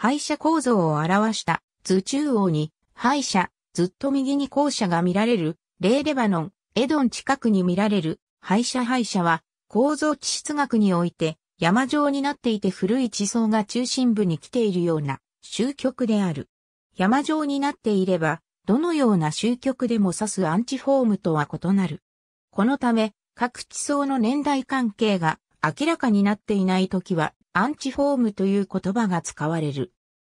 敗者構造を表した図中央に敗者、ずっと右に校舎が見られる、レーレバノン、エドン近くに見られる敗者敗者は構造地質学において山状になっていて古い地層が中心部に来ているような終局である。山状になっていれば、どのような終局でも指すアンチフォームとは異なる。このため、各地層の年代関係が明らかになっていないときは、アンチフォームという言葉が使われる。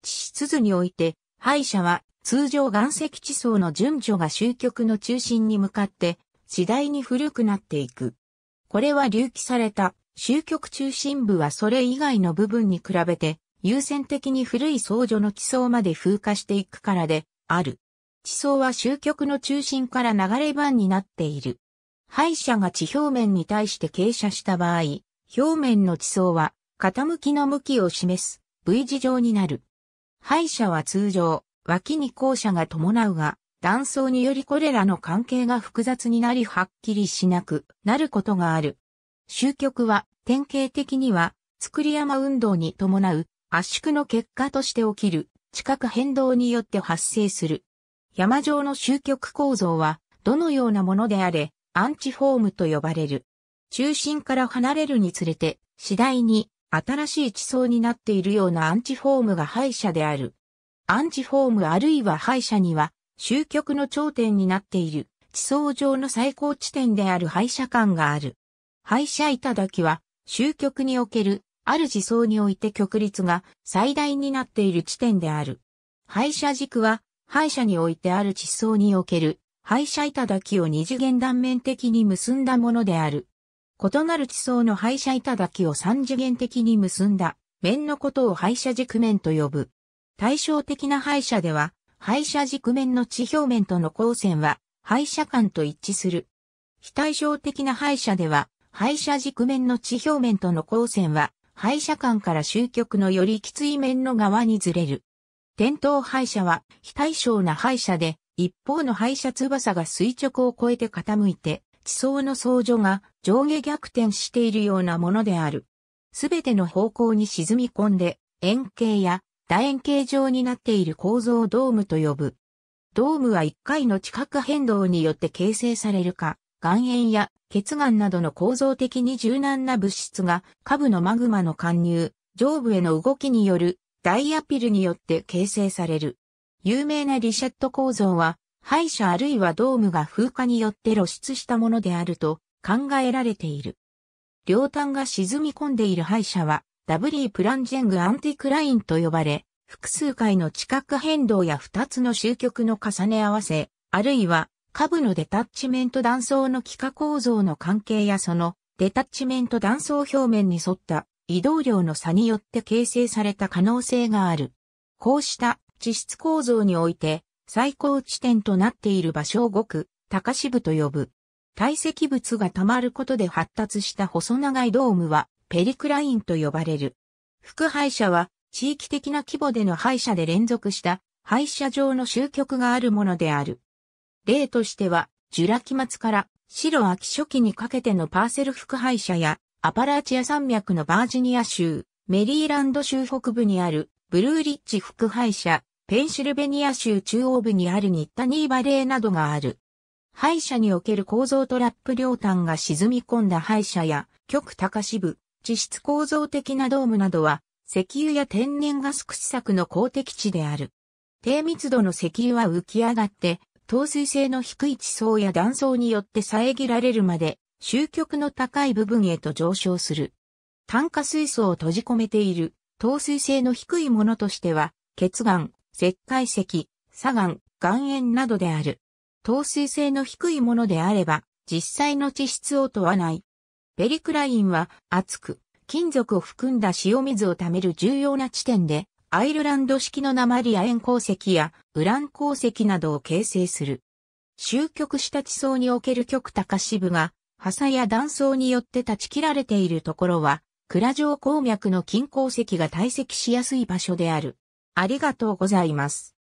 地質図において、敗者は通常岩石地層の順序が終局の中心に向かって次第に古くなっていく。これは隆起された終局中心部はそれ以外の部分に比べて優先的に古い層女の地層まで風化していくからである。地層は終局の中心から流れ盤になっている。敗者が地表面に対して傾斜した場合、表面の地層は傾きの向きを示す V 字状になる。敗者は通常、脇に校舎が伴うが、断層によりこれらの関係が複雑になりはっきりしなくなることがある。終局は典型的には作り山運動に伴う圧縮の結果として起きる地殻変動によって発生する。山上の終局構造はどのようなものであれアンチフォームと呼ばれる。中心から離れるにつれて次第に新しい地層になっているようなアンチフォームが敗者である。アンチフォームあるいは敗者には、終局の頂点になっている、地層上の最高地点である敗者間がある。敗者頂は、終局における、ある地層において極率が最大になっている地点である。敗者軸は、敗者においてある地層における、敗者頂を二次元断面的に結んだものである。異なる地層の廃車板だけを三次元的に結んだ面のことを廃車軸面と呼ぶ。対照的な廃車では、廃車軸面の地表面との交線は廃車間と一致する。非対照的な廃車では、廃車軸面の地表面との交線は廃車間から終局のよりきつい面の側にずれる。点灯廃車は非対称な廃車で、一方の廃車翼が垂直を越えて傾いて、地層の相乗が上下逆転しているようなものである。すべての方向に沈み込んで、円形や楕円形状になっている構造をドームと呼ぶ。ドームは1回の地殻変動によって形成されるか、岩塩や血岩などの構造的に柔軟な物質が下部のマグマの貫入、上部への動きによるダイアピルによって形成される。有名なリシャット構造は廃者あるいはドームが風化によって露出したものであると考えられている。両端が沈み込んでいる廃者は、ダブリープランジェングアンティクラインと呼ばれ、複数回の地殻変動や2つの終局の重ね合わせ、あるいは、下部のデタッチメント断層の気化構造の関係やそのデタッチメント断層表面に沿った移動量の差によって形成された可能性がある。こうした地質構造において最高地点となっている場所をごく、高支部と呼ぶ。堆積物が溜まることで発達した細長いドームは、ペリクラインと呼ばれる。副廃車は、地域的な規模での廃車で連続した、廃車場の集局があるものである。例としては、ジュラ紀末から白秋初期にかけてのパーセル副廃車や、アパラチア山脈のバージニア州、メリーランド州北部にあるブルーリッジ副廃車、ペンシルベニア州中央部にあるニッタニーバレーなどがある。敗者における構造トラップ両端が沈み込んだ敗者や極高支部、地質構造的なドームなどは、石油や天然ガス掘削の公的地である。低密度の石油は浮き上がって、透水性の低い地層や断層によって遮られるまで、終局の高い部分へと上昇する。炭化水素を閉じ込めている、透水性の低いものとしては、血岩、石灰石、砂岩、岩塩などである。透水性の低いものであれば、実際の地質を問わない。ベリクラインは厚く、金属を含んだ塩水を貯める重要な地点で、アイルランド式の鉛や塩鉱石やウラン鉱石などを形成する。終局した地層における極高支部が、破や断層によって断ち切られているところは、クラ鉱脈の金鉱石が堆積しやすい場所である。ありがとうございます。